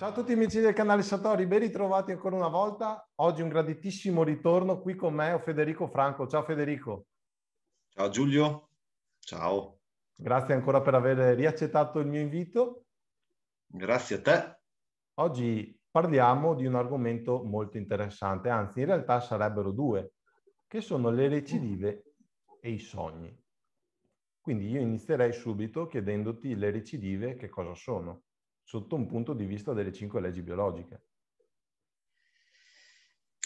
Ciao a tutti amici del canale Satori, ben ritrovati ancora una volta. Oggi un graditissimo ritorno qui con me, Federico Franco. Ciao Federico. Ciao Giulio. Ciao. Grazie ancora per aver riaccettato il mio invito. Grazie a te. Oggi parliamo di un argomento molto interessante, anzi in realtà sarebbero due, che sono le recidive e i sogni. Quindi io inizierei subito chiedendoti le recidive che cosa sono sotto un punto di vista delle cinque leggi biologiche.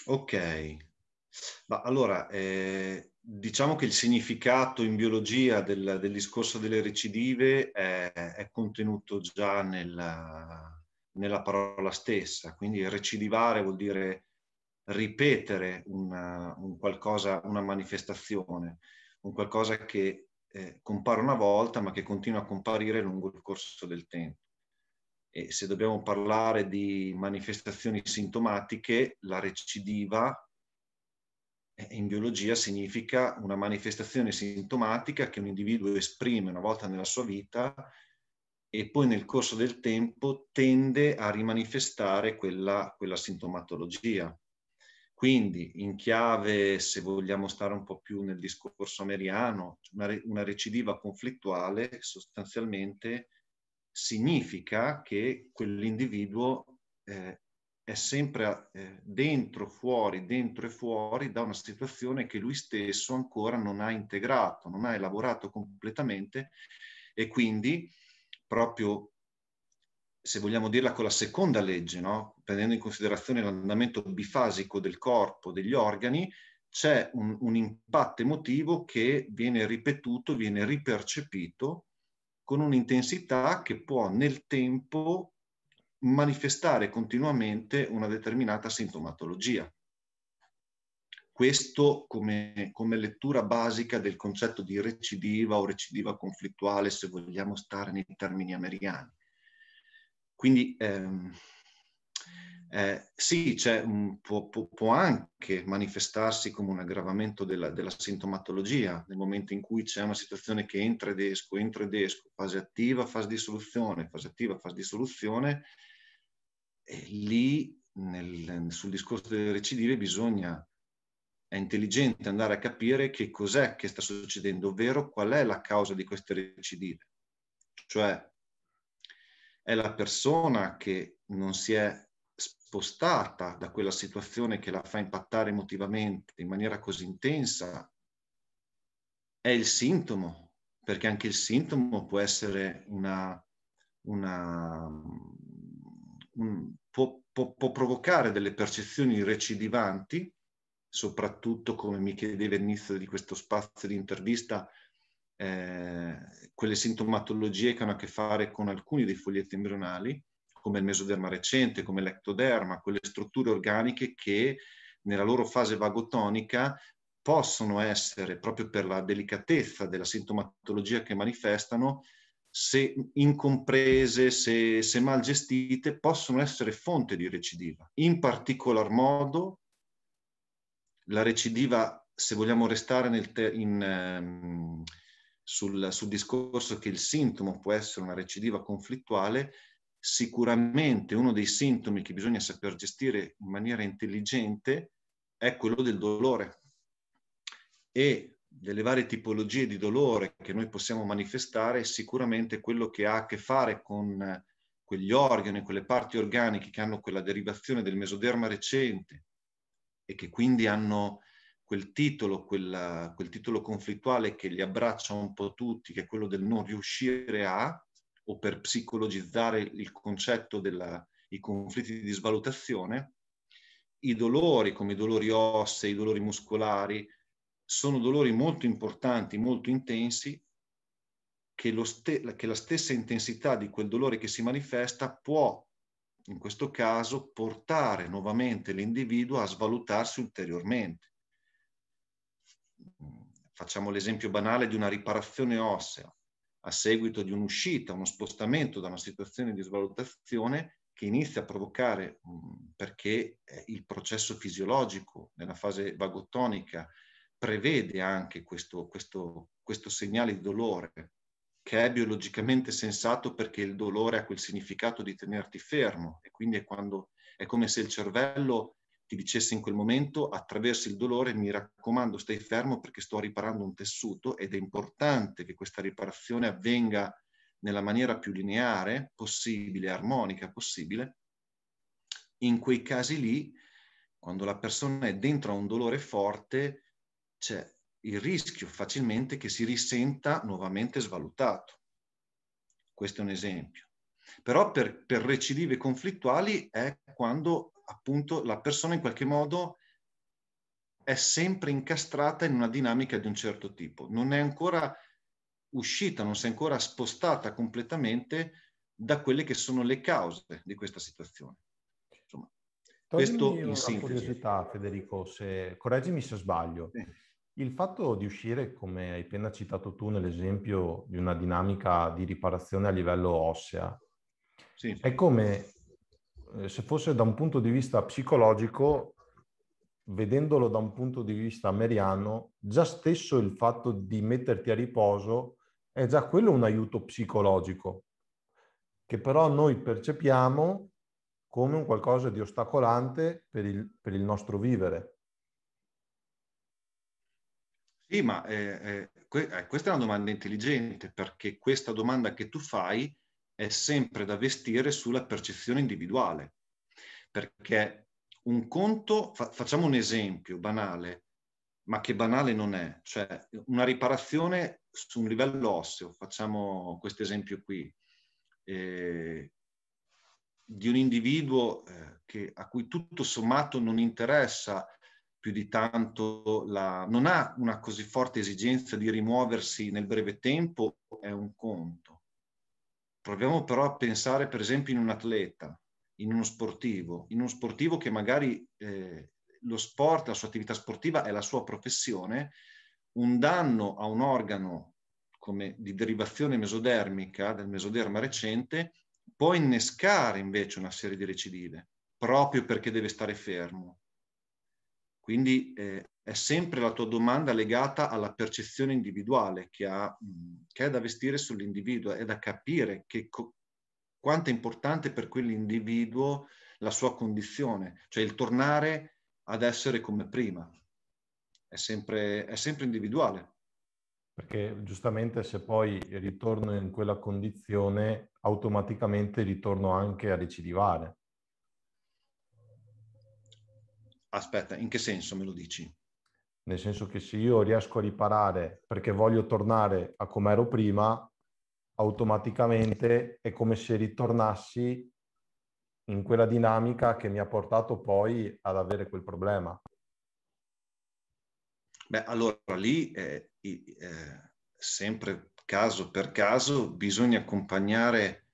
Ok, ma allora eh, diciamo che il significato in biologia del, del discorso delle recidive è, è contenuto già nella, nella parola stessa, quindi recidivare vuol dire ripetere una, un qualcosa, una manifestazione, un qualcosa che eh, compare una volta ma che continua a comparire lungo il corso del tempo. E se dobbiamo parlare di manifestazioni sintomatiche, la recidiva eh, in biologia significa una manifestazione sintomatica che un individuo esprime una volta nella sua vita e poi nel corso del tempo tende a rimanifestare quella, quella sintomatologia. Quindi, in chiave, se vogliamo stare un po' più nel discorso americano, una, una recidiva conflittuale sostanzialmente significa che quell'individuo eh, è sempre eh, dentro, fuori, dentro e fuori da una situazione che lui stesso ancora non ha integrato, non ha elaborato completamente e quindi proprio se vogliamo dirla con la seconda legge, no? prendendo in considerazione l'andamento bifasico del corpo, degli organi, c'è un, un impatto emotivo che viene ripetuto, viene ripercepito con un'intensità che può nel tempo manifestare continuamente una determinata sintomatologia. Questo come, come, lettura basica del concetto di recidiva o recidiva conflittuale, se vogliamo stare nei termini americani. Quindi ehm, eh, sì, un, può, può, anche manifestarsi come un aggravamento della, della, sintomatologia nel momento in cui c'è una situazione che entra ed esco, entra ed esco, fase attiva, fase di soluzione, fase attiva, fase di soluzione, e lì nel, sul discorso delle recidive bisogna, è intelligente andare a capire che cos'è che sta succedendo, ovvero qual è la causa di queste recidive. Cioè, è la persona che non si è spostata da quella situazione che la fa impattare emotivamente in maniera così intensa, è il sintomo, perché anche il sintomo può essere una... una un, può, può, può provocare delle percezioni recidivanti, soprattutto come mi chiedeva all'inizio di questo spazio di intervista, eh, quelle sintomatologie che hanno a che fare con alcuni dei foglietti embrionali, come il mesoderma recente, come l'ectoderma, quelle strutture organiche che nella loro fase vagotonica possono essere, proprio per la delicatezza della sintomatologia che manifestano, se incomprese, se, se mal gestite, possono essere fonte di recidiva. In particolar modo la recidiva, se vogliamo restare nel te- in, ehm, sul, sul discorso che il sintomo può essere una recidiva conflittuale, Sicuramente uno dei sintomi che bisogna saper gestire in maniera intelligente è quello del dolore e delle varie tipologie di dolore che noi possiamo manifestare, sicuramente quello che ha a che fare con eh, quegli organi, quelle parti organiche che hanno quella derivazione del mesoderma recente e che quindi hanno quel titolo, quella, quel titolo conflittuale che li abbraccia un po' tutti, che è quello del non riuscire a, o per psicologizzare il concetto dei conflitti di svalutazione, i dolori come i dolori ossei, i dolori muscolari, sono dolori molto importanti, molto intensi, che, ste- che la stessa intensità di quel dolore che si manifesta può, in questo caso, portare nuovamente l'individuo a svalutarsi ulteriormente facciamo l'esempio banale di una riparazione ossea a seguito di un'uscita, uno spostamento da una situazione di svalutazione che inizia a provocare, mm, perché eh, il processo fisiologico nella fase vagotonica prevede anche questo, questo, questo segnale di dolore, che è biologicamente sensato perché il dolore ha quel significato di tenerti fermo e quindi è, quando, è come se il cervello ti dicesse in quel momento attraverso il dolore mi raccomando stai fermo perché sto riparando un tessuto ed è importante che questa riparazione avvenga nella maniera più lineare possibile, armonica possibile, in quei casi lì, quando la persona è dentro a un dolore forte, c'è il rischio facilmente che si risenta nuovamente svalutato. Questo è un esempio. Però per, per recidive conflittuali è quando appunto la persona in qualche modo è sempre incastrata in una dinamica di un certo tipo, non è ancora uscita, non si è ancora spostata completamente da quelle che sono le cause di questa situazione. Insomma, questo in sintesi. curiosità, Federico, se, correggimi se sbaglio. Sì. Il fatto di uscire, come hai appena citato tu nell'esempio di una dinamica di riparazione a livello ossea, sì. è come eh, se fosse da un punto di vista psicologico, vedendolo da un punto di vista meriano, già stesso il fatto di metterti a riposo è già quello un aiuto psicologico, che però noi percepiamo come un qualcosa di ostacolante per il, per il nostro vivere. Sì, ma eh, eh, eh questa è una domanda intelligente perché questa domanda che tu fai è sempre da vestire sulla percezione individuale, perché un conto, fa, facciamo un esempio banale, ma che banale non è, cioè una riparazione su un livello osseo, facciamo questo esempio qui, eh, di un individuo eh, che, a cui tutto sommato non interessa più di tanto, la, non ha una così forte esigenza di rimuoversi nel breve tempo, è un conto Proviamo però a pensare per esempio in un atleta, in uno sportivo, in uno sportivo che magari eh, lo sport, la sua attività sportiva è la sua professione, un danno a un organo come di derivazione mesodermica del mesoderma recente può innescare invece una serie di recidive, proprio perché deve stare fermo. Quindi eh, è sempre la tua domanda legata alla percezione individuale che, ha, che è da vestire sull'individuo, è da capire che, quanto è importante per quell'individuo la sua condizione, cioè il tornare ad essere come prima. È sempre, è sempre individuale. Perché giustamente se poi ritorno in quella condizione, automaticamente ritorno anche a recidivare. Aspetta, in che senso me lo dici? nel senso che se io riesco a riparare perché voglio tornare a come ero prima, automaticamente è come se ritornassi in quella dinamica che mi ha portato poi ad avere quel problema. Beh, allora lì eh, eh, sempre caso per caso bisogna accompagnare,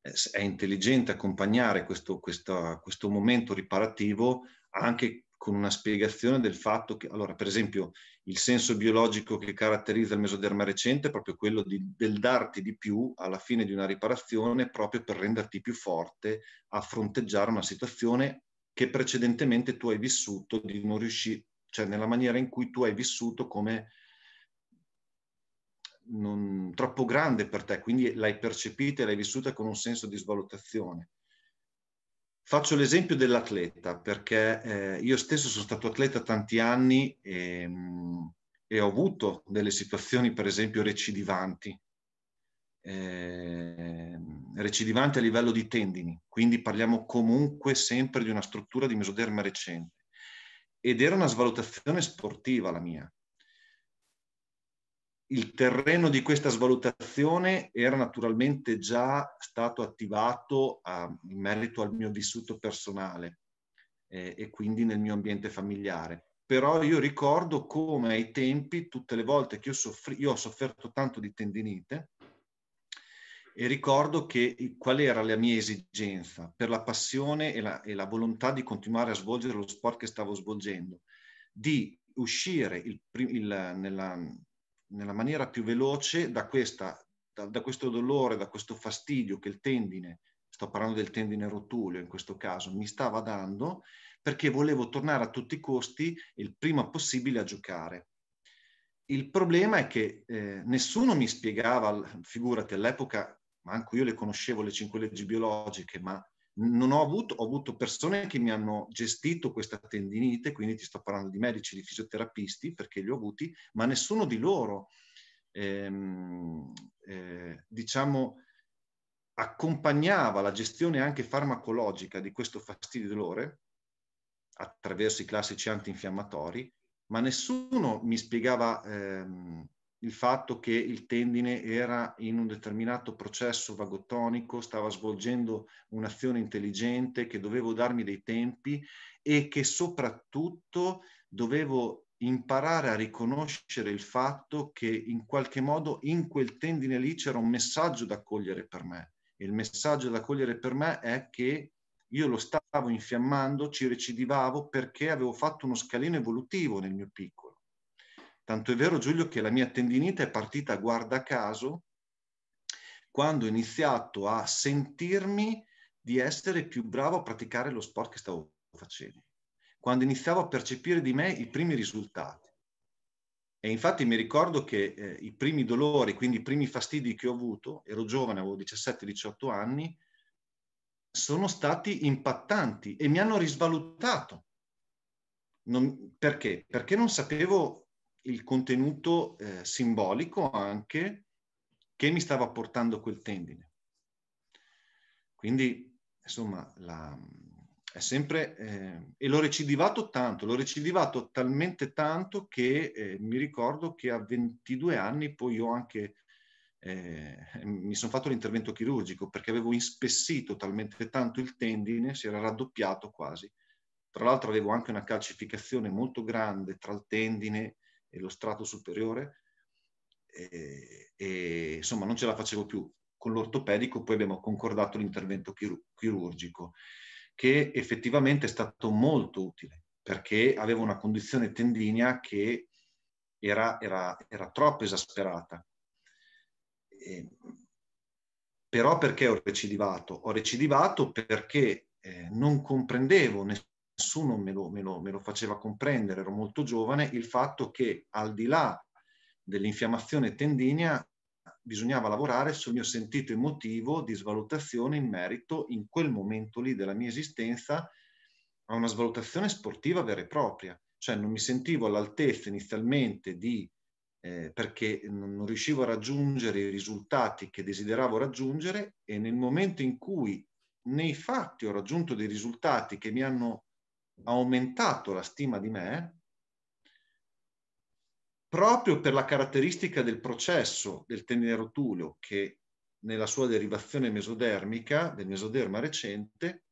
eh, è intelligente accompagnare questo, questo, questo momento riparativo anche con una spiegazione del fatto che, allora, per esempio, il senso biologico che caratterizza il mesoderma recente è proprio quello di, del darti di più alla fine di una riparazione proprio per renderti più forte a fronteggiare una situazione che precedentemente tu hai vissuto di non riuscire, cioè nella maniera in cui tu hai vissuto come non, troppo grande per te, quindi l'hai percepita e l'hai vissuta con un senso di svalutazione. Faccio l'esempio dell'atleta perché eh, io stesso sono stato atleta tanti anni e, ehm, e ho avuto delle situazioni, per esempio, recidivanti, eh, recidivanti a livello di tendini, quindi parliamo comunque sempre di una struttura di mesoderma recente. Ed era una svalutazione sportiva la mia, il terreno di questa svalutazione era naturalmente già stato attivato a, ah, in merito al mio vissuto personale eh, e quindi nel mio ambiente familiare. Però io ricordo come ai tempi, tutte le volte che io, soffri, io ho sofferto tanto di tendinite, e ricordo che, qual era la mia esigenza per la passione e la, e la volontà di continuare a svolgere lo sport che stavo svolgendo, di uscire il, il, nella, nella maniera più veloce da, questa, da, da questo dolore, da questo fastidio che il tendine, sto parlando del tendine rotulio in questo caso, mi stava dando, perché volevo tornare a tutti i costi il prima possibile a giocare. Il problema è che eh, nessuno mi spiegava, figurati all'epoca, manco io le conoscevo le cinque leggi biologiche, ma non ho avuto, ho avuto persone che mi hanno gestito questa tendinite, quindi ti sto parlando di medici, di fisioterapisti, perché li ho avuti, ma nessuno di loro, ehm, eh, diciamo, accompagnava la gestione anche farmacologica di questo fastidio e dolore attraverso i classici antinfiammatori, ma nessuno mi spiegava ehm, il fatto che il tendine era in un determinato processo vagotonico, stava svolgendo un'azione intelligente, che dovevo darmi dei tempi e che soprattutto dovevo imparare a riconoscere il fatto che in qualche modo in quel tendine lì c'era un messaggio da cogliere per me. E il messaggio da cogliere per me è che io lo stavo infiammando, ci recidivavo perché avevo fatto uno scalino evolutivo nel mio picco. Tanto è vero Giulio che la mia tendinite è partita guarda caso quando ho iniziato a sentirmi di essere più bravo a praticare lo sport che stavo facendo, quando iniziavo a percepire di me i primi risultati. E infatti mi ricordo che eh, i primi dolori, quindi i primi fastidi che ho avuto, ero giovane, avevo 17-18 anni, sono stati impattanti e mi hanno risvalutato. Non, perché? Perché non sapevo il contenuto eh, simbolico anche che mi stava portando quel tendine. Quindi, insomma, la, è sempre... Eh, e l'ho recidivato tanto, l'ho recidivato talmente tanto che eh, mi ricordo che a 22 anni poi ho anche... Eh, mi sono fatto l'intervento chirurgico perché avevo inspessito talmente tanto il tendine, si era raddoppiato quasi. Tra l'altro avevo anche una calcificazione molto grande tra il tendine e lo strato superiore e, e insomma non ce la facevo più. Con l'ortopedico poi abbiamo concordato l'intervento chirurgico che effettivamente è stato molto utile perché avevo una condizione tendinea che era, era, era troppo esasperata. E, però perché ho recidivato? Ho recidivato perché eh, non comprendevo nessuno nessuno me lo, me, lo, me lo, faceva comprendere, ero molto giovane, il fatto che al di là dell'infiammazione tendinea bisognava lavorare sul mio sentito emotivo di svalutazione in merito in quel momento lì della mia esistenza a una svalutazione sportiva vera e propria, cioè non mi sentivo all'altezza inizialmente di eh, perché non riuscivo a raggiungere i risultati che desideravo raggiungere e nel momento in cui nei fatti ho raggiunto dei risultati che mi hanno aumentato la stima di me proprio per la caratteristica del processo del tendine rotuleo che nella sua derivazione mesodermica, del mesoderma recente,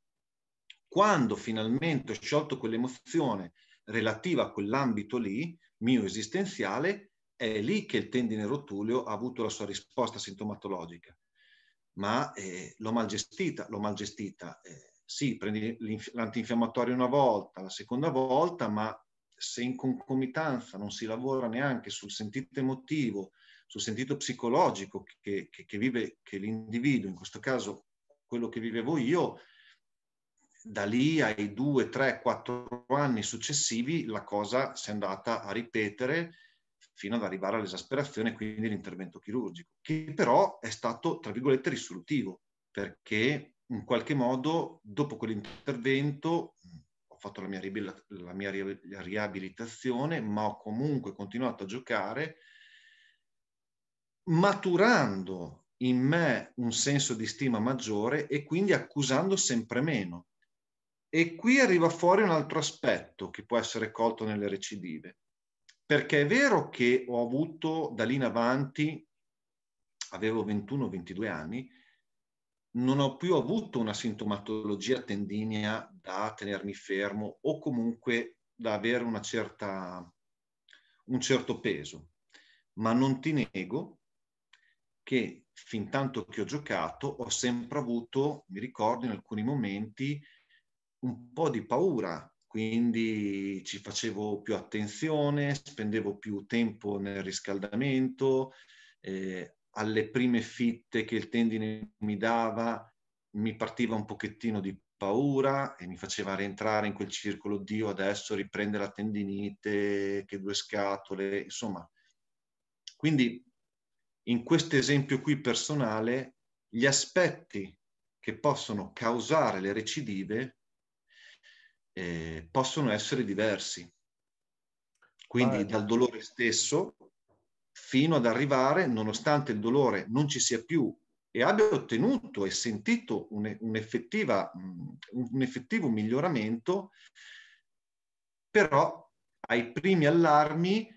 quando finalmente ho sciolto quell'emozione relativa a quell'ambito lì, mio esistenziale, è lì che il tendine rotuleo ha avuto la sua risposta sintomatologica. Ma eh, l'ho mal gestita, l'ho mal gestita. Eh, sì, prendi l'antinfiammatorio una volta, la seconda volta, ma se in concomitanza non si lavora neanche sul sentito emotivo, sul sentito psicologico che, che, che vive che l'individuo, in questo caso quello che vivevo io, da lì ai due, tre, quattro anni successivi la cosa si è andata a ripetere fino ad arrivare all'esasperazione, quindi l'intervento chirurgico, che però è stato, tra virgolette, risolutivo, perché in qualche modo, dopo quell'intervento, mm, ho fatto la mia, la mia riabilitazione, ma ho comunque continuato a giocare, maturando in me un senso di stima maggiore e quindi accusando sempre meno. E qui arriva fuori un altro aspetto che può essere colto nelle recidive, perché è vero che ho avuto da lì in avanti, avevo 21-22 anni, non ho più avuto una sintomatologia tendinea da tenermi fermo o comunque da avere una certa, un certo peso. Ma non ti nego che fin tanto che ho giocato ho sempre avuto, mi ricordo in alcuni momenti, un po' di paura, quindi ci facevo più attenzione, spendevo più tempo nel riscaldamento, eh, alle prime fitte che il tendine mi dava, mi partiva un pochettino di paura e mi faceva rientrare in quel circolo, Dio adesso riprende la tendinite, che due scatole, insomma. Quindi in questo esempio qui personale, gli aspetti che possono causare le recidive eh, possono essere diversi. Quindi ah, dal dolore stesso, fino ad arrivare, nonostante il dolore non ci sia più e abbia ottenuto e sentito un, mm, un, effettivo miglioramento, però ai primi allarmi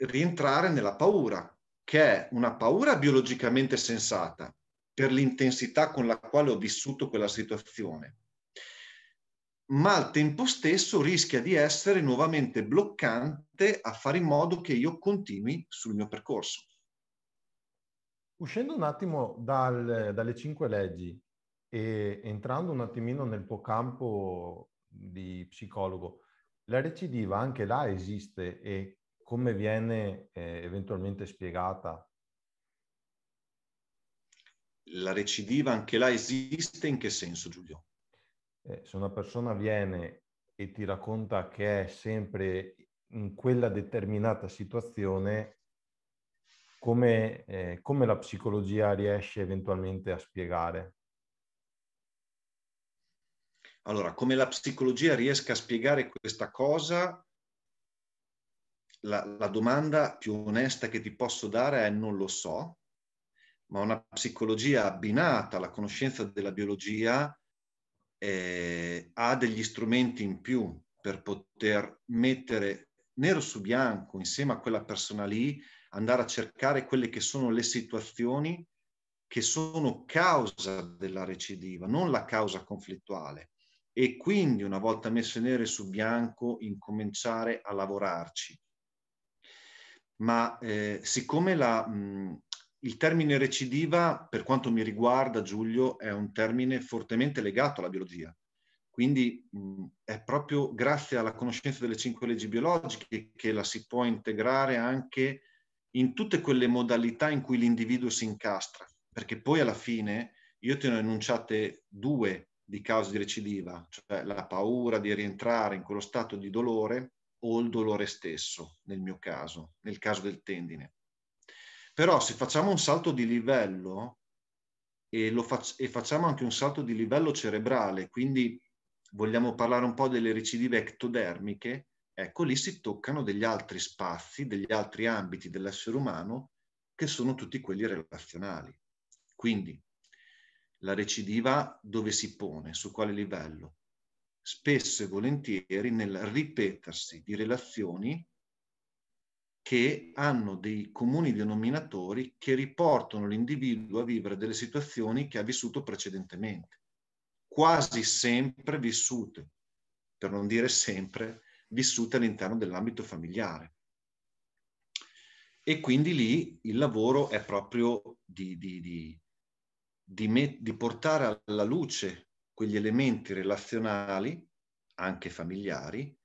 rientrare nella paura, che è una paura biologicamente sensata per l'intensità con la quale ho vissuto quella situazione, ma al tempo stesso rischia di essere nuovamente bloccante a fare in modo che io continui sul mio percorso. Uscendo un attimo dal, dalle cinque leggi e entrando un attimino nel tuo campo di psicologo, la recidiva anche là esiste e come viene eh, eventualmente spiegata? La recidiva anche là esiste in che senso, Giulio? eh, se una persona viene e ti racconta che è sempre in quella determinata situazione, come, eh, come la psicologia riesce eventualmente a spiegare? Allora, come la psicologia riesca a spiegare questa cosa, la, la, domanda più onesta che ti posso dare è non lo so, ma una psicologia abbinata alla conoscenza della biologia eh, ha degli strumenti in più per poter mettere nero su bianco insieme a quella persona lì, andare a cercare quelle che sono le situazioni che sono causa della recidiva, non la causa conflittuale. E quindi una volta messe nere su bianco, incominciare a lavorarci. Ma eh, siccome la, mh, il termine recidiva, per quanto mi riguarda, Giulio, è un termine fortemente legato alla biologia. Quindi mh, mm, è proprio grazie alla conoscenza delle cinque leggi biologiche che la si può integrare anche in tutte quelle modalità in cui l'individuo si incastra, perché poi alla fine io te ne ho enunciate due di cause di recidiva, cioè la paura di rientrare in quello stato di dolore o il dolore stesso, nel mio caso, nel caso del tendine. Però se facciamo un salto di livello e, fac- e facciamo anche un salto di livello cerebrale, quindi vogliamo parlare un po' delle recidive ectodermiche, ecco lì si toccano degli altri spazi, degli altri ambiti dell'essere umano che sono tutti quelli relazionali. Quindi la recidiva dove si pone, su quale livello? Spesso e volentieri nel ripetersi di relazioni che hanno dei comuni denominatori che riportano l'individuo a vivere delle situazioni che ha vissuto precedentemente, quasi sempre vissute, per non dire sempre, vissute all'interno dell'ambito familiare. E quindi lì il lavoro è proprio di, di, di, di, me, di portare alla luce quegli elementi relazionali, anche familiari,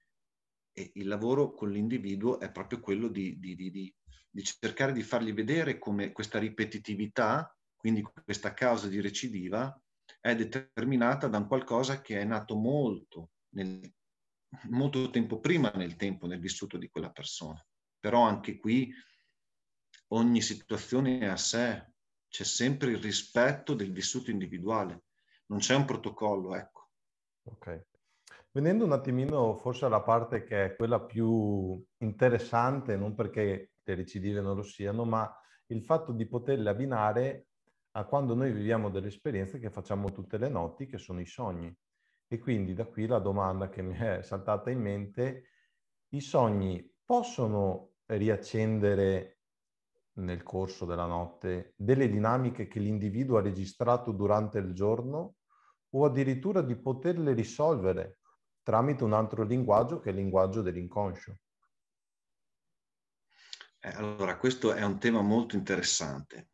e il lavoro con l'individuo è proprio quello di, di, di, di cercare di fargli vedere come questa ripetitività, quindi questa causa di recidiva, è determinata da un qualcosa che è nato molto, nel, molto tempo prima nel tempo, nel vissuto di quella persona. Però anche qui ogni situazione è a sé, c'è sempre il rispetto del vissuto individuale, non c'è un protocollo, ecco. Ok. Venendo un attimino forse alla parte che è quella più interessante, non perché le recidive non lo siano, ma il fatto di poterle abbinare a quando noi viviamo delle esperienze che facciamo tutte le notti, che sono i sogni. E quindi da qui la domanda che mi è saltata in mente, i sogni possono riaccendere nel corso della notte delle dinamiche che l'individuo ha registrato durante il giorno o addirittura di poterle risolvere tramite un altro linguaggio che è il linguaggio dell'inconscio. Eh, allora, questo è un tema molto interessante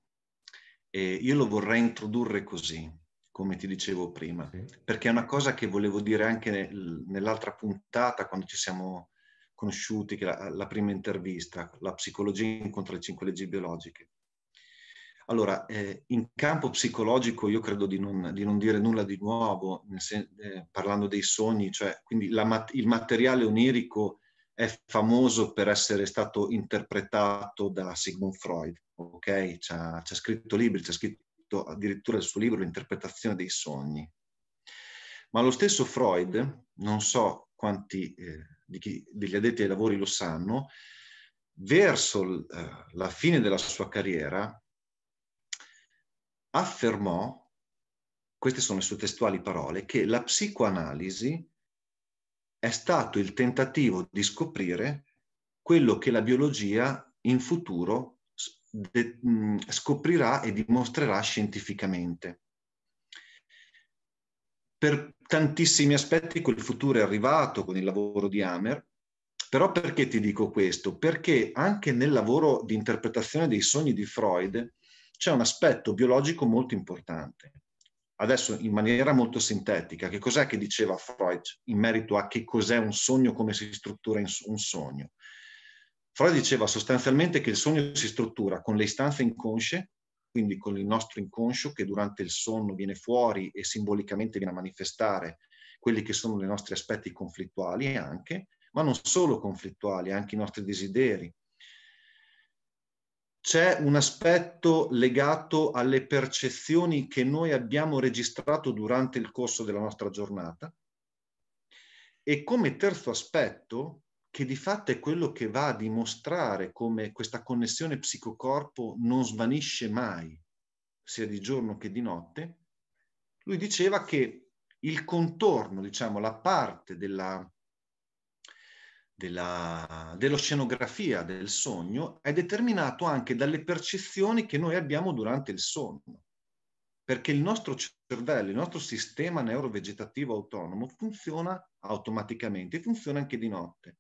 e io lo vorrei introdurre così, come ti dicevo prima, sì. perché è una cosa che volevo dire anche nell'altra puntata quando ci siamo conosciuti, la, la prima intervista, la psicologia incontra le cinque leggi biologiche. Allora, eh, in campo psicologico io credo di non, di non dire nulla di nuovo, sen- eh, parlando dei sogni, cioè quindi mat- il materiale onirico è famoso per essere stato interpretato da Sigmund Freud, ok? C'ha, c'ha scritto libri, c'è scritto addirittura il suo libro L'interpretazione dei sogni. Ma lo stesso Freud, non so quanti eh, chi, degli addetti ai lavori lo sanno, verso eh, la fine della sua carriera affermò, queste sono le sue testuali parole, che la psicoanalisi è stato il tentativo di scoprire quello che la biologia in futuro mm, scoprirà e dimostrerà scientificamente. Per tantissimi aspetti quel futuro è arrivato con il lavoro di Hammer, però perché ti dico questo? Perché anche nel lavoro di interpretazione dei sogni di Freud c'è un aspetto biologico molto importante. Adesso in maniera molto sintetica, che cos'è che diceva Freud in merito a che cos'è un sogno, come si struttura un sogno? Freud diceva sostanzialmente che il sogno si struttura con le istanze inconsce, quindi con il nostro inconscio che durante il sonno viene fuori e simbolicamente viene a manifestare quelli che sono i nostri aspetti conflittuali anche, ma non solo conflittuali, anche i nostri desideri, c'è un aspetto legato alle percezioni che noi abbiamo registrato durante il corso della nostra giornata e come terzo aspetto, che di fatto è quello che va a dimostrare come questa connessione psicocorpo non svanisce mai, sia di giorno che di notte, lui diceva che il contorno, diciamo, la parte della, della, dell'oceanografia del sogno è determinato anche dalle percezioni che noi abbiamo durante il sonno, perché il nostro cervello, il nostro sistema neurovegetativo autonomo funziona automaticamente, funziona anche di notte.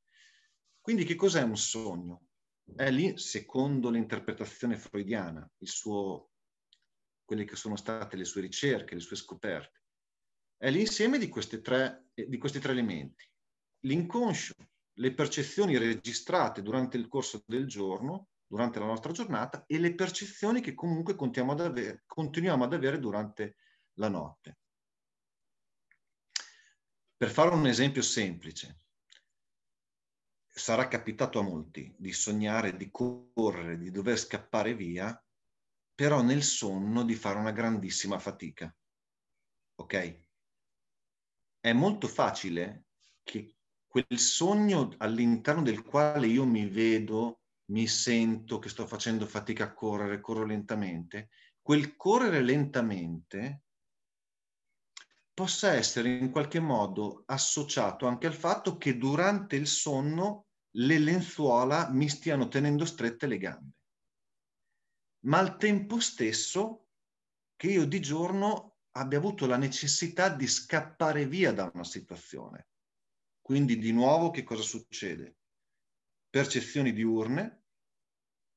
Quindi che cos'è un sogno? È lì, secondo l'interpretazione freudiana, il suo, quelle che sono state le sue ricerche, le sue scoperte, è l'insieme di, di questi tre elementi. L'inconscio, le percezioni registrate durante il corso del giorno, durante la nostra giornata e le percezioni che comunque continuiamo ad avere, continuiamo ad avere durante la notte. Per fare un esempio semplice, sarà capitato a molti di sognare, di correre, di dover scappare via, però nel sonno di fare una grandissima fatica. Ok? È molto facile che quel sogno all'interno del quale io mi vedo, mi sento che sto facendo fatica a correre, corro lentamente, quel correre lentamente possa essere in qualche modo associato anche al fatto che durante il sonno le lenzuola mi stiano tenendo strette le gambe, ma al tempo stesso che io di giorno abbia avuto la necessità di scappare via da una situazione quindi di nuovo che cosa succede? Percezioni diurne,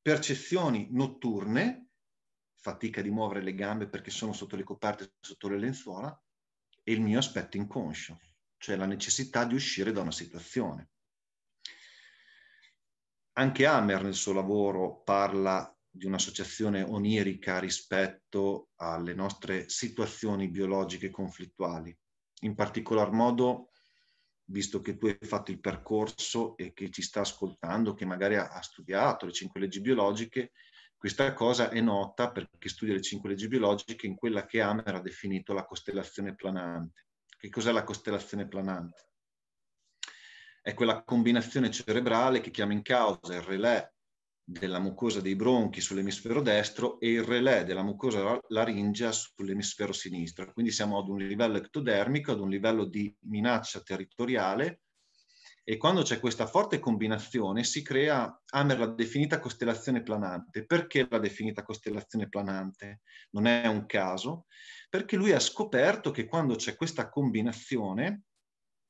percezioni notturne, fatica di muovere le gambe perché sono sotto le coperte, sotto le lenzuola, e il mio aspetto inconscio, cioè la necessità di uscire da una situazione. Anche Hammer nel suo lavoro parla di un'associazione onirica rispetto alle nostre situazioni biologiche conflittuali, in particolar modo visto che tu hai fatto il percorso e che ci sta ascoltando, che magari ha, studiato le cinque leggi biologiche, questa cosa è nota perché studia le cinque leggi biologiche in quella che Amer ha definito la costellazione planante. Che cos'è la costellazione planante? È quella combinazione cerebrale che chiama in causa il relè della mucosa dei bronchi sull'emisfero destro e il relè della mucosa laringea sull'emisfero sinistro. Quindi siamo ad un livello ectodermico, ad un livello di minaccia territoriale e quando c'è questa forte combinazione si crea, Hammer l'ha definita costellazione planante. Perché l'ha definita costellazione planante? Non è un caso, perché lui ha scoperto che quando c'è questa combinazione,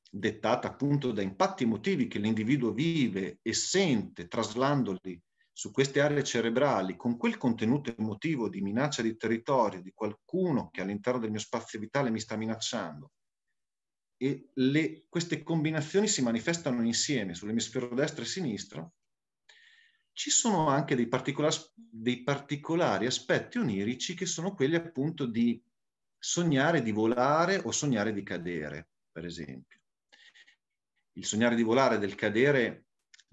dettata appunto da impatti emotivi che l'individuo vive e sente traslandoli su queste aree cerebrali con quel contenuto emotivo di minaccia di territorio, di qualcuno che all'interno del mio spazio vitale mi sta minacciando, e le, queste combinazioni si manifestano insieme sull'emisfero destra e sinistra, ci sono anche dei, particolari, dei particolari aspetti onirici che sono quelli appunto di sognare di volare o sognare di cadere, per esempio. Il sognare di volare e del cadere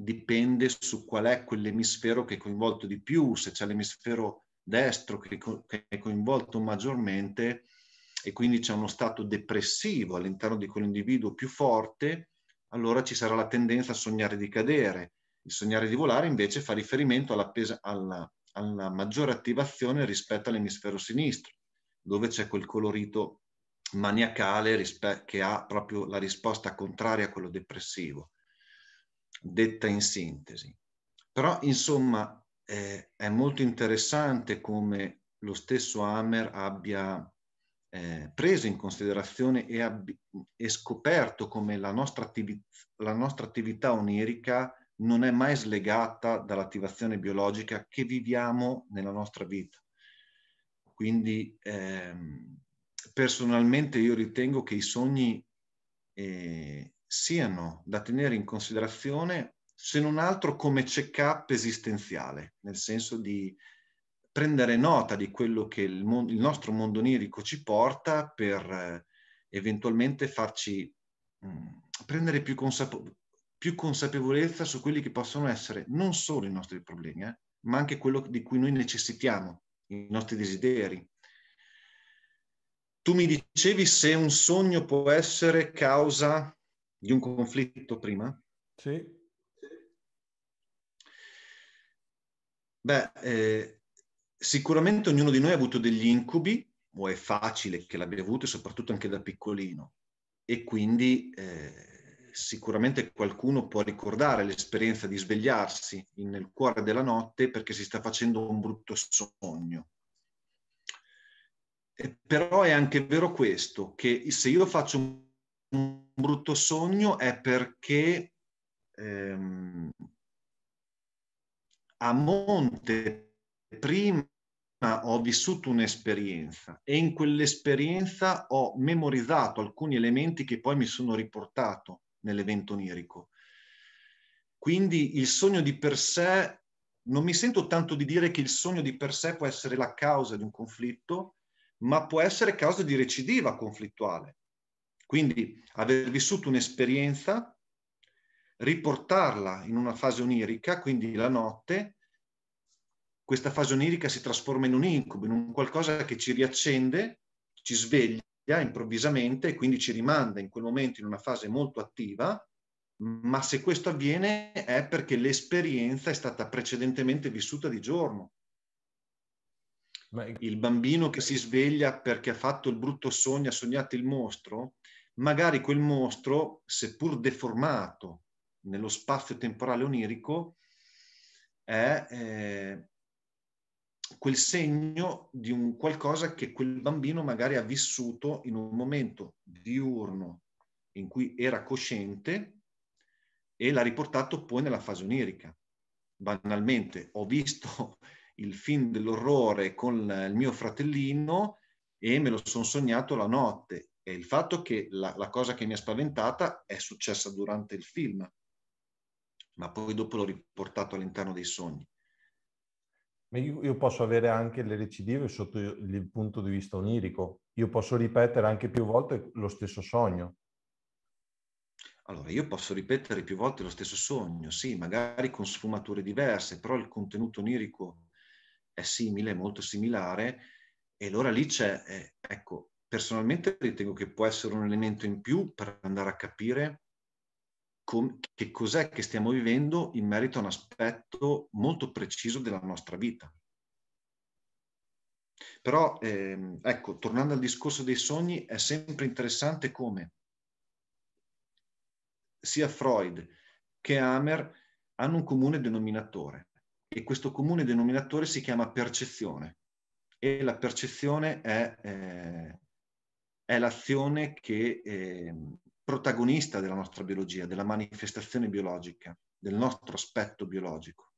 dipende su qual è quell'emisfero che è coinvolto di più, se c'è l'emisfero destro che, co- che è coinvolto maggiormente e quindi c'è uno stato depressivo all'interno di quell'individuo più forte, allora ci sarà la tendenza a sognare di cadere. Il sognare di volare invece fa riferimento alla, pesa- alla, alla maggiore attivazione rispetto all'emisfero sinistro, dove c'è quel colorito maniacale rispe- che ha proprio la risposta contraria a quello depressivo detta in sintesi. Però, insomma, eh, è molto interessante come lo stesso Hammer abbia eh, preso in considerazione e, ab- e scoperto come la nostra, attivi- la nostra attività onirica non è mai slegata dall'attivazione biologica che viviamo nella nostra vita. Quindi ehm, personalmente io ritengo che i sogni eh, siano da tenere in considerazione se non altro come check-up esistenziale, nel senso di prendere nota di quello che il, mondo, il nostro mondo onirico ci porta per eh, eventualmente farci mh, mm, prendere più, consapo- più, consapevolezza su quelli che possono essere non solo i nostri problemi, eh, ma anche quello di cui noi necessitiamo, i nostri desideri. Tu mi dicevi se un sogno può essere causa di un conflitto prima? Sì. Beh, eh, sicuramente ognuno di noi ha avuto degli incubi, o è facile che l'abbia avuto, soprattutto anche da piccolino, e quindi eh, sicuramente qualcuno può ricordare l'esperienza di svegliarsi in, nel cuore della notte perché si sta facendo un brutto sogno. E però è anche vero questo, che se io faccio un un brutto sogno è perché ehm, a monte prima ho vissuto un'esperienza e in quell'esperienza ho memorizzato alcuni elementi che poi mi sono riportato nell'evento onirico. Quindi il sogno di per sé, non mi sento tanto di dire che il sogno di per sé può essere la causa di un conflitto, ma può essere causa di recidiva conflittuale. Quindi aver vissuto un'esperienza, riportarla in una fase onirica, quindi la notte, questa fase onirica si trasforma in un incubo, in un qualcosa che ci riaccende, ci sveglia improvvisamente e quindi ci rimanda in quel momento in una fase molto attiva, ma se questo avviene è perché l'esperienza è stata precedentemente vissuta di giorno. Il bambino che si sveglia perché ha fatto il brutto sogno, ha sognato il mostro, magari quel mostro, seppur deformato nello spazio temporale onirico, è eh, quel segno di un qualcosa che quel bambino magari ha vissuto in un momento diurno in cui era cosciente e l'ha riportato poi nella fase onirica. Banalmente, ho visto il film dell'orrore con il mio fratellino e me lo sono sognato la notte e il fatto che la, la cosa che mi ha spaventata è successa durante il film, ma poi dopo l'ho riportato all'interno dei sogni. Ma io, io, posso avere anche le recidive sotto il punto di vista onirico. Io posso ripetere anche più volte lo stesso sogno. Allora, io posso ripetere più volte lo stesso sogno, sì, magari con sfumature diverse, però il contenuto onirico è simile, molto similare, e allora lì c'è, eh, ecco, personalmente ritengo che può essere un elemento in più per andare a capire com- che cos'è che stiamo vivendo in merito a un aspetto molto preciso della nostra vita. Però, ehm, ecco, tornando al discorso dei sogni, è sempre interessante come sia Freud che Hammer hanno un comune denominatore e questo comune denominatore si chiama percezione e la percezione è eh, è l'azione che è ehm, protagonista della nostra biologia, della manifestazione biologica, del nostro aspetto biologico.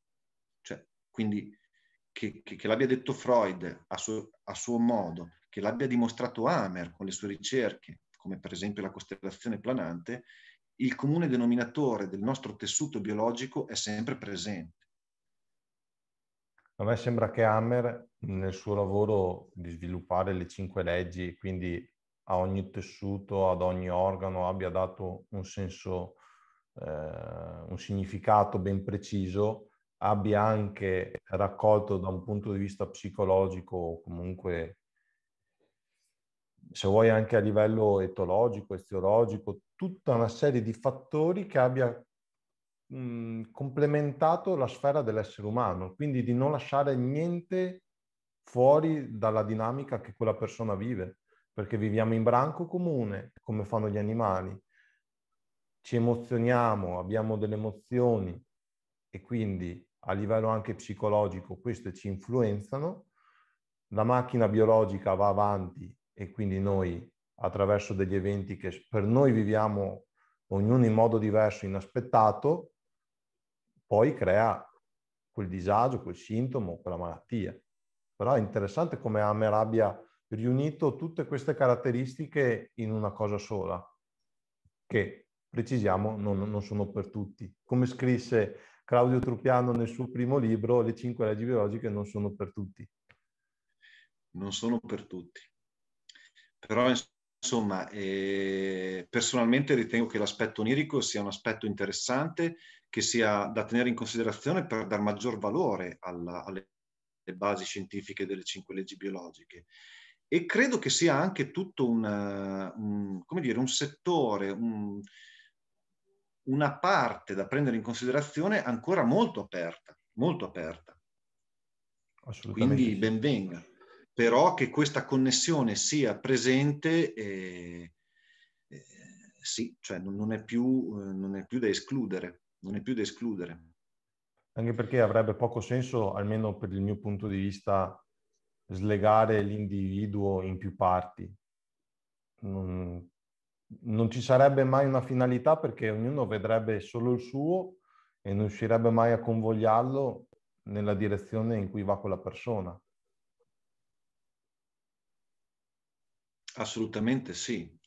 Cioè, quindi che, che, che l'abbia detto Freud a suo, a suo modo, che l'abbia dimostrato Hammer con le sue ricerche, come per esempio la costellazione planante, il comune denominatore del nostro tessuto biologico è sempre presente. A me sembra che Hammer nel suo lavoro di sviluppare le cinque leggi, quindi a ogni tessuto, ad ogni organo abbia dato un senso, eh, un significato ben preciso, abbia anche raccolto da un punto di vista psicologico comunque se vuoi anche a livello etologico, eziologico, tutta una serie di fattori che abbia mh, mm, complementato la sfera dell'essere umano, quindi di non lasciare niente fuori dalla dinamica che quella persona vive perché viviamo in branco comune, come fanno gli animali. Ci emozioniamo, abbiamo delle emozioni e quindi a livello anche psicologico queste ci influenzano. La macchina biologica va avanti e quindi noi attraverso degli eventi che per noi viviamo ognuno in modo diverso, inaspettato, poi crea quel disagio, quel sintomo, quella malattia. Però è interessante come ama e rabbia riunito tutte queste caratteristiche in una cosa sola, che precisiamo non, non sono per tutti. Come scrisse Claudio Truppiano nel suo primo libro, le cinque leggi biologiche non sono per tutti. Non sono per tutti. Però insomma, eh, personalmente ritengo che l'aspetto onirico sia un aspetto interessante che sia da tenere in considerazione per dar maggior valore alla, alle basi scientifiche delle cinque leggi biologiche e credo che sia anche tutto una, un, eh, dire, un settore, un, una parte da prendere in considerazione ancora molto aperta, molto aperta. Quindi benvenga. Però che questa connessione sia presente, eh, eh, sì, cioè non è, più, eh, non è più da escludere, non è più da escludere. Anche perché avrebbe poco senso, almeno per il mio punto di vista, slegare l'individuo in più parti. Non, non ci sarebbe mai una finalità perché ognuno vedrebbe solo il suo e non riuscirebbe mai a convogliarlo nella direzione in cui va quella persona. Assolutamente sì.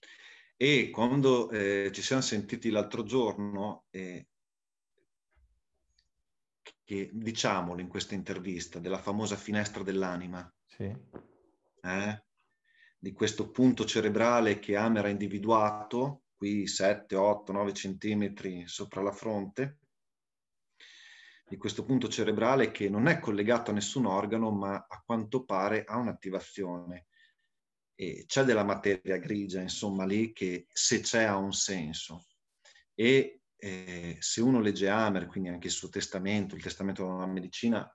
E quando eh, ci siamo sentiti l'altro giorno, eh, che diciamolo in questa intervista della famosa finestra dell'anima, sì. eh, di questo punto cerebrale che Amera ha individuato, qui 7, 8, 9 centimetri sopra la fronte, di questo punto cerebrale che non è collegato a nessun organo, ma a quanto pare ha un'attivazione. E c'è della materia grigia, insomma, lì che se c'è ha un senso. E eh, se uno legge Amer, quindi anche il suo testamento, il testamento della medicina,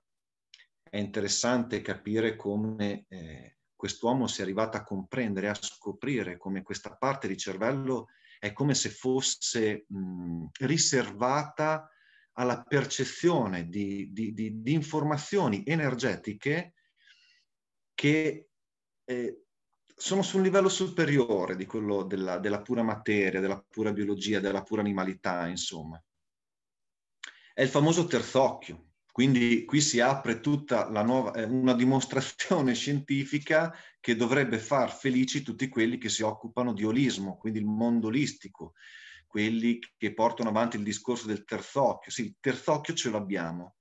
è interessante capire come eh, quest'uomo sia arrivato a comprendere, a scoprire come questa parte di cervello è come se fosse mh, riservata alla percezione di, di, di, di informazioni energetiche che eh, sono su un livello superiore di quello della, della, pura materia, della pura biologia, della pura animalità, insomma. È il famoso terzocchio, quindi qui si apre tutta nuova, eh, una dimostrazione scientifica che dovrebbe far felici tutti quelli che si occupano di olismo, quindi il mondo olistico, quelli che portano avanti il discorso del terzocchio. Sì, il terzocchio ce l'abbiamo,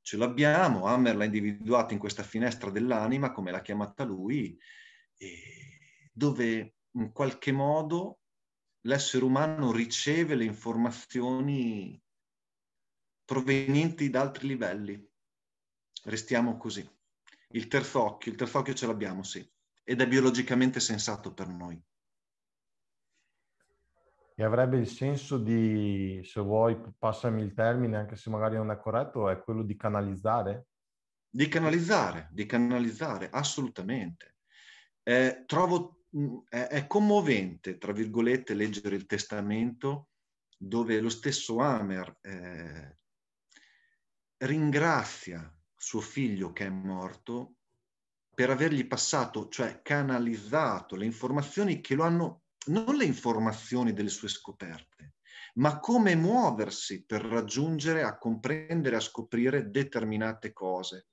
ce l'abbiamo, Hammer l'ha individuato in questa finestra dell'anima, come l'ha chiamata lui, dove in qualche modo l'essere umano riceve le informazioni provenienti da altri livelli. Restiamo così. Il terzo occhio, il terzo occhio ce l'abbiamo, sì, ed è biologicamente sensato per noi. E avrebbe il senso di, se vuoi, passami il termine, anche se magari non è corretto, è quello di canalizzare? Di canalizzare, di canalizzare, assolutamente. Eh, trovo, eh, è commovente, tra virgolette, leggere il testamento dove lo stesso Amer eh, ringrazia suo figlio che è morto per avergli passato, cioè canalizzato le informazioni che lo hanno, non le informazioni delle sue scoperte, ma come muoversi per raggiungere, a comprendere, a scoprire determinate cose.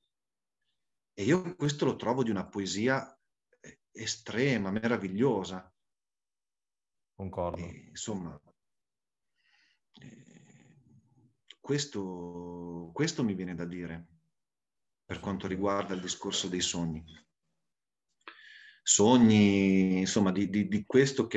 E io questo lo trovo di una poesia eh, estrema, meravigliosa. Concordo. E, insomma, Questo, questo mi viene da dire per quanto riguarda il discorso dei sogni. Sogni, insomma, di, di, di,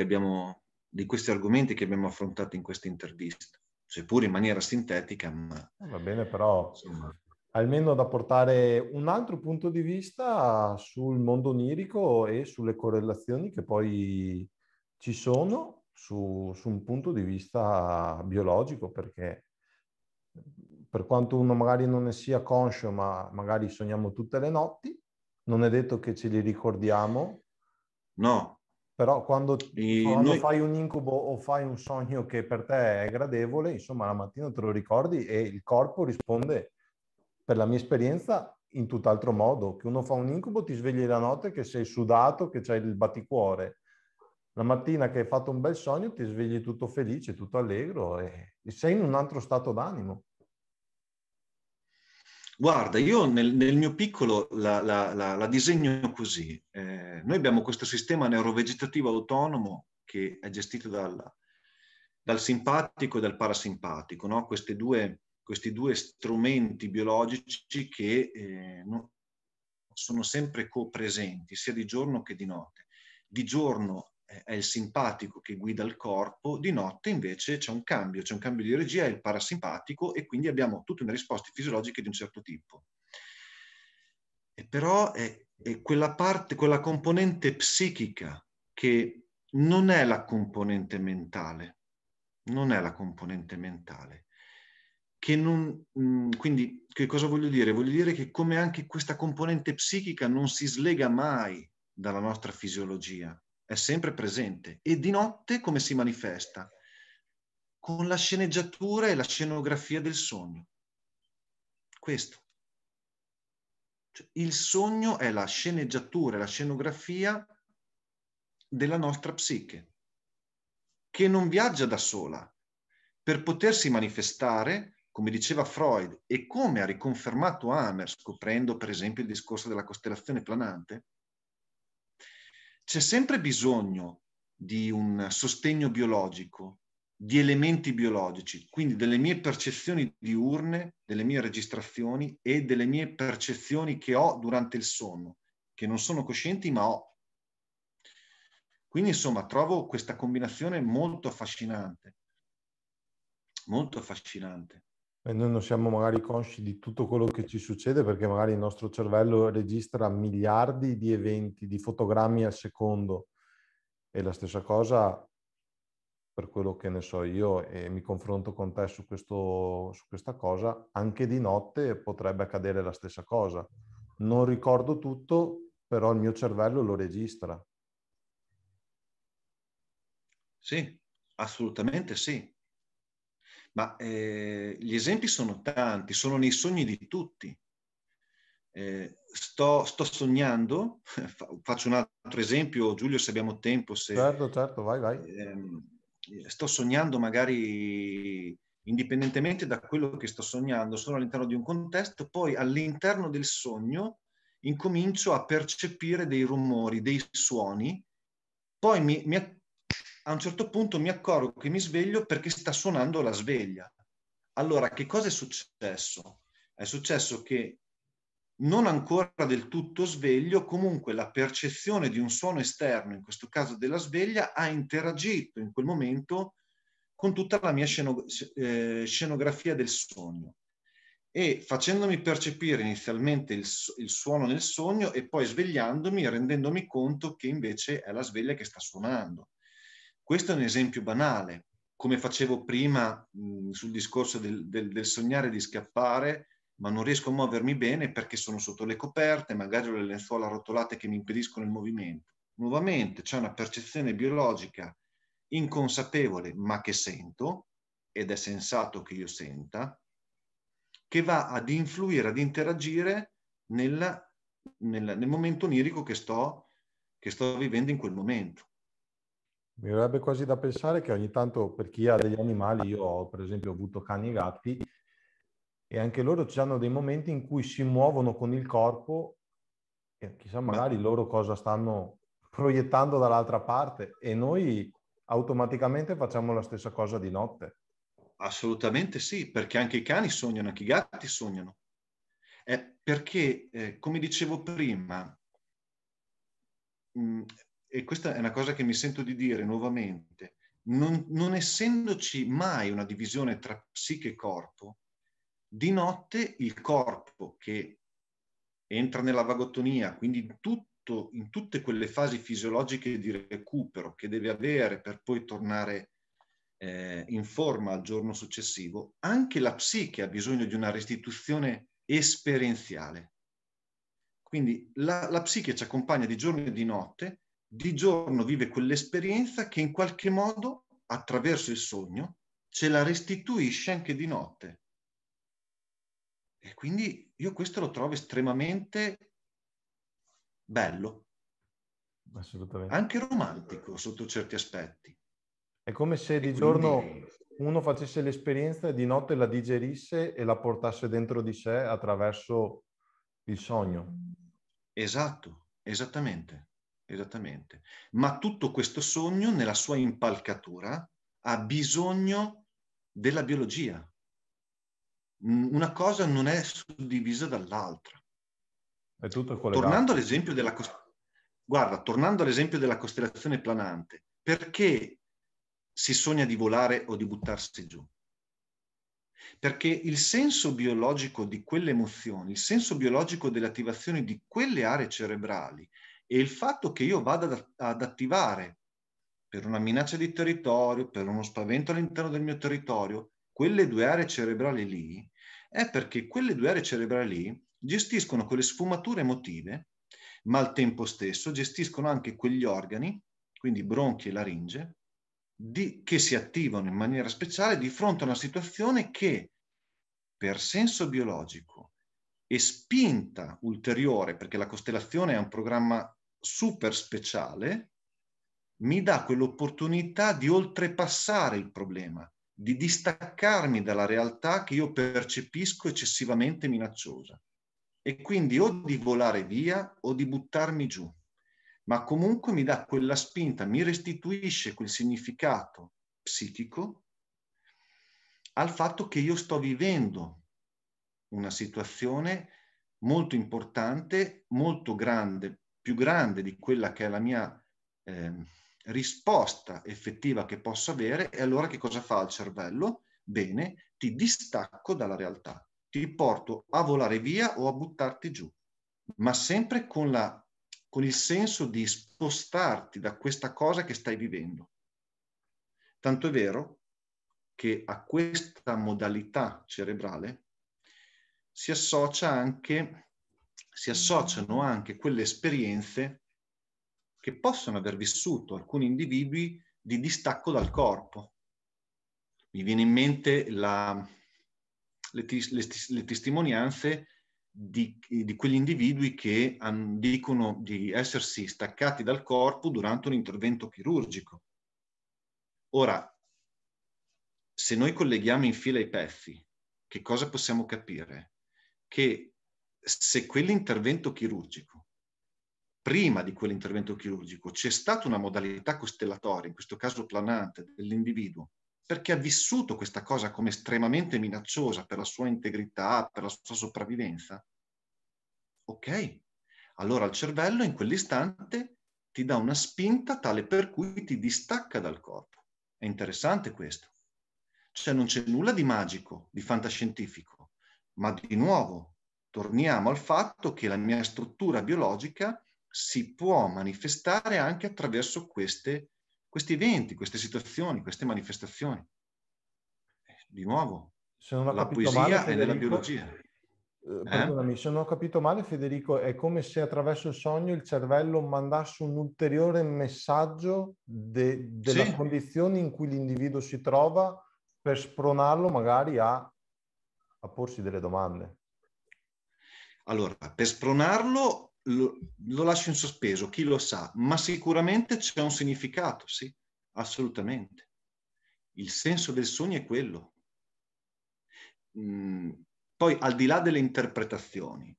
abbiamo, di questi argomenti che abbiamo affrontato in questa intervista, seppur in maniera sintetica, ma... Eh, va bene, però... Insomma, almeno da portare un altro punto di vista sul mondo onirico e sulle correlazioni che poi ci sono su, su, un punto di vista biologico, perché per quanto uno magari non ne sia conscio, ma magari sogniamo tutte le notti, non è detto che ce li ricordiamo. No. Però quando, quando noi... fai un incubo o fai un sogno che per te è gradevole, insomma la mattina te lo ricordi e il corpo risponde, per la mia esperienza, in tutt'altro modo. Che uno fa un incubo, ti svegli la notte che sei sudato, che c'hai il batticuore. La mattina che hai fatto un bel sogno ti svegli tutto felice, tutto allegro e sei in un altro stato d'animo. Guarda, io nel, nel mio piccolo la, la, la, la disegno così. Eh, noi abbiamo questo sistema neurovegetativo autonomo che è gestito dal, dal simpatico e dal parasimpatico, no? due, questi due strumenti biologici che eh, no, sono sempre co-presenti, sia di giorno che di notte. Di giorno è il simpatico che guida il corpo, di notte invece c'è un cambio, c'è un cambio di regia, è il parasimpatico e quindi abbiamo tutte le risposte fisiologiche di un certo tipo. E però è, è quella parte, quella componente psichica che non è la componente mentale, non è la componente mentale. Che non, mm, quindi che cosa voglio dire? Voglio dire che come anche questa componente psichica non si slega mai dalla nostra fisiologia, è sempre presente. E di notte come si manifesta? Con la sceneggiatura e la scenografia del sogno. Questo. Cioè, il sogno è la sceneggiatura, e la scenografia della nostra psiche, che non viaggia da sola. Per potersi manifestare, come diceva Freud e come ha riconfermato Hammer, scoprendo per esempio il discorso della costellazione planante, c'è sempre bisogno di un sostegno biologico, di elementi biologici, quindi delle mie percezioni diurne, delle mie registrazioni e delle mie percezioni che ho durante il sonno, che non sono coscienti ma ho. Quindi insomma trovo questa combinazione molto affascinante, molto affascinante e noi non siamo magari consci di tutto quello che ci succede perché magari il nostro cervello registra miliardi di eventi, di fotogrammi al secondo e la stessa cosa per quello che ne so io e mi confronto con te su, questo, su questa cosa, anche di notte potrebbe accadere la stessa cosa. Non ricordo tutto, però il mio cervello lo registra. Sì, assolutamente sì ma eh, gli esempi sono tanti, sono nei sogni di tutti. Eh, sto, sto, sognando, faccio un altro esempio, Giulio, se abbiamo tempo. Se, certo, certo, vai, vai. Ehm, eh, sto sognando magari indipendentemente da quello che sto sognando, sono all'interno di un contesto, poi all'interno del sogno incomincio a percepire dei rumori, dei suoni, poi mi, mi, a un certo punto mi accorgo che mi sveglio perché sta suonando la sveglia. Allora, che cosa è successo? È successo che non ancora del tutto sveglio, comunque la percezione di un suono esterno, in questo caso della sveglia, ha interagito in quel momento con tutta la mia scenog- eh, scenografia del sogno. E facendomi percepire inizialmente il, il suono nel sogno e poi svegliandomi, rendendomi conto che invece è la sveglia che sta suonando. Questo è un esempio banale, come facevo prima mh, sul discorso del, del, del, sognare di scappare, ma non riesco a muovermi bene perché sono sotto le coperte, magari ho le lenzuola rotolate che mi impediscono il movimento. Nuovamente c'è una percezione biologica inconsapevole, ma che sento, ed è sensato che io senta, che va ad influire, ad interagire nel, nel, nel momento onirico che sto, che sto vivendo in quel momento. Mi verrebbe quasi da pensare che ogni tanto per chi ha degli animali, io ho per esempio ho avuto cani e gatti, e anche loro ci hanno dei momenti in cui si muovono con il corpo e chissà magari loro cosa stanno proiettando dall'altra parte e noi automaticamente facciamo la stessa cosa di notte. Assolutamente sì, perché anche i cani sognano, anche i gatti sognano. È eh, perché, eh, come dicevo prima, mh, mm, e questa è una cosa che mi sento di dire nuovamente, non, non essendoci mai una divisione tra psiche e corpo, di notte il corpo che entra nella vagotonia, quindi in, tutto, in tutte quelle fasi fisiologiche di recupero che deve avere per poi tornare eh, in forma al giorno successivo, anche la psiche ha bisogno di una restituzione esperienziale. Quindi la, la psiche ci accompagna di giorno e di notte di giorno vive quell'esperienza che in qualche modo, attraverso il sogno, ce la restituisce anche di notte. E quindi io questo lo trovo estremamente bello. Assolutamente. Anche romantico sotto certi aspetti. È come se di giorno uno facesse l'esperienza e di notte la digerisse e la portasse dentro di sé attraverso il sogno. Esatto, esattamente esattamente. Ma tutto questo sogno, nella sua impalcatura, ha bisogno della biologia. Una cosa non è suddivisa dall'altra. È tutto collegato. Tornando all'esempio della, Guarda, tornando all'esempio della costellazione planante, perché si sogna di volare o di buttarsi giù? Perché il senso biologico di quelle emozioni, il senso biologico delle attivazioni di quelle aree cerebrali e il fatto che io vada ad attivare per una minaccia di territorio, per uno spavento all'interno del mio territorio, quelle due aree cerebrali lì, è perché quelle due aree cerebrali lì gestiscono quelle sfumature emotive, ma al tempo stesso gestiscono anche quegli organi, quindi bronchi e laringe, di, che si attivano in maniera speciale di fronte a una situazione che per senso biologico e spinta ulteriore, perché la costellazione è un programma super speciale, mi dà quell'opportunità di oltrepassare il problema, di distaccarmi dalla realtà che io percepisco eccessivamente minacciosa. E quindi o di volare via o di buttarmi giù, ma comunque mi dà quella spinta, mi restituisce quel significato psichico al fatto che io sto vivendo una situazione molto importante, molto grande, più grande di quella che è la mia eh, risposta effettiva che posso avere, e allora che cosa fa il cervello? Bene, ti distacco dalla realtà, ti porto a volare via o a buttarti giù, ma sempre con, la, con il senso di spostarti da questa cosa che stai vivendo. Tanto è vero che a questa modalità cerebrale si, associa anche, si mm. associano anche quelle esperienze che possono aver vissuto alcuni individui di distacco dal corpo. Mi viene in mente la, le, le, le, testimonianze di, di, quegli individui che han, dicono di essersi staccati dal corpo durante un intervento chirurgico. Ora, se noi colleghiamo in fila i pezzi, che cosa possiamo capire? che se quell'intervento chirurgico, prima di quell'intervento chirurgico, c'è stata una modalità costellatoria, in questo caso planante, dell'individuo, perché ha vissuto questa cosa come estremamente minacciosa per la sua integrità, per la sua sopravvivenza, ok, allora il cervello in quell'istante ti dà una spinta tale per cui ti distacca dal corpo. È interessante questo. Cioè non c'è nulla di magico, di fantascientifico ma di nuovo torniamo al fatto che la mia struttura biologica si può manifestare anche attraverso queste, questi eventi, queste situazioni, queste manifestazioni. Di nuovo, la poesia male, Federico, è della biologia. Eh? eh? se non ho capito male Federico, è come se attraverso il sogno il cervello mandasse un ulteriore messaggio de, della sì. condizione in cui l'individuo si trova per spronarlo magari a a porsi delle domande? Allora, per spronarlo lo, lo lascio in sospeso, chi lo sa, ma sicuramente c'è un significato, sì, assolutamente. Il senso del sogno è quello. Mm, poi, al di là delle interpretazioni,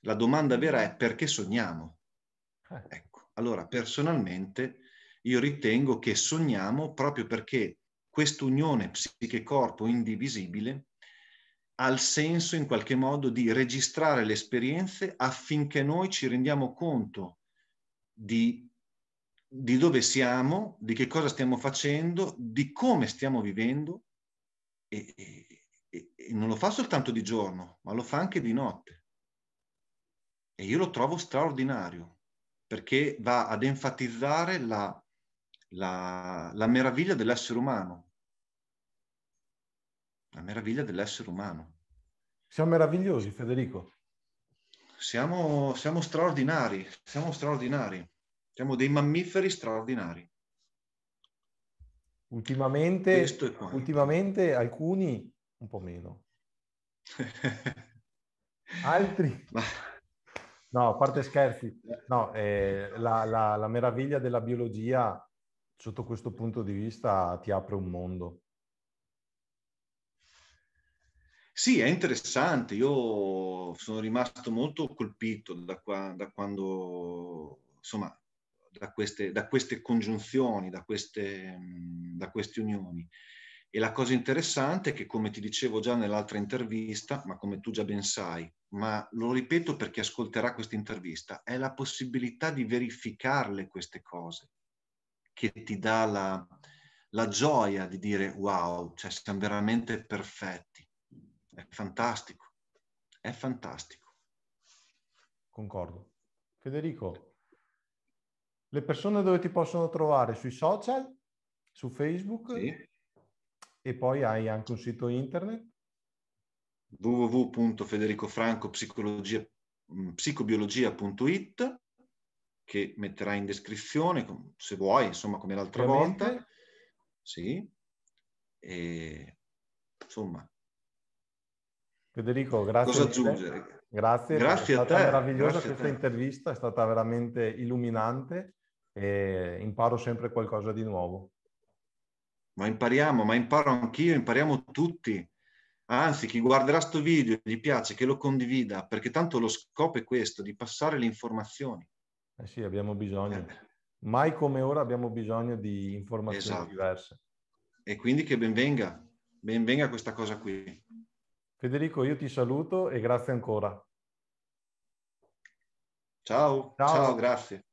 la domanda vera è perché sogniamo? Eh. Ecco, allora personalmente io ritengo che sogniamo proprio perché quest'unione psiche-corpo indivisibile al senso in qualche modo di registrare le esperienze affinché noi ci rendiamo conto di, di dove siamo, di che cosa stiamo facendo, di come stiamo vivendo e, e, e non lo fa soltanto di giorno, ma lo fa anche di notte. E io lo trovo straordinario perché va ad enfatizzare la, la, la meraviglia dell'essere umano, la meraviglia dell'essere umano. Siamo meravigliosi, Federico. Siamo, siamo straordinari, siamo straordinari. Siamo dei mammiferi straordinari. Ultimamente, ultimamente alcuni un po' meno. Altri... Ma... No, a parte scherzi, no, eh, la, la, la meraviglia della biologia sotto questo punto di vista ti apre un mondo. Sì, è interessante, io sono rimasto molto colpito da, qua, da quando, insomma, da queste, da queste congiunzioni, da queste, da queste unioni. E la cosa interessante è che, come ti dicevo già nell'altra intervista, ma come tu già ben sai, ma lo ripeto per chi ascolterà questa intervista, è la possibilità di verificarle queste cose che ti dà la, la gioia di dire wow, cioè siamo veramente perfetti è fantastico, è fantastico. Concordo. Federico, le persone dove ti possono trovare? Sui social, su Facebook sì. e poi hai anche un sito internet? www.federicofrancopsicobiologia.it mm, che metterai in descrizione se vuoi, insomma, come l'altra Ovviamente. volta. Sì. E, insomma, Federico, grazie. Cosa aggiungere? Grazie, grazie è stata meravigliosa questa intervista, è stata veramente illuminante e imparo sempre qualcosa di nuovo. Ma impariamo, ma imparo anch'io, impariamo tutti. Anzi, chi guarderà questo video gli piace che lo condivida, perché tanto lo scopo è questo, di passare le informazioni. Eh sì, abbiamo bisogno. Eh. Mai come ora abbiamo bisogno di informazioni esatto. diverse. E quindi che benvenga, benvenga questa cosa qui. Federico, io ti saluto e grazie ancora. Ciao, ciao, ciao grazie.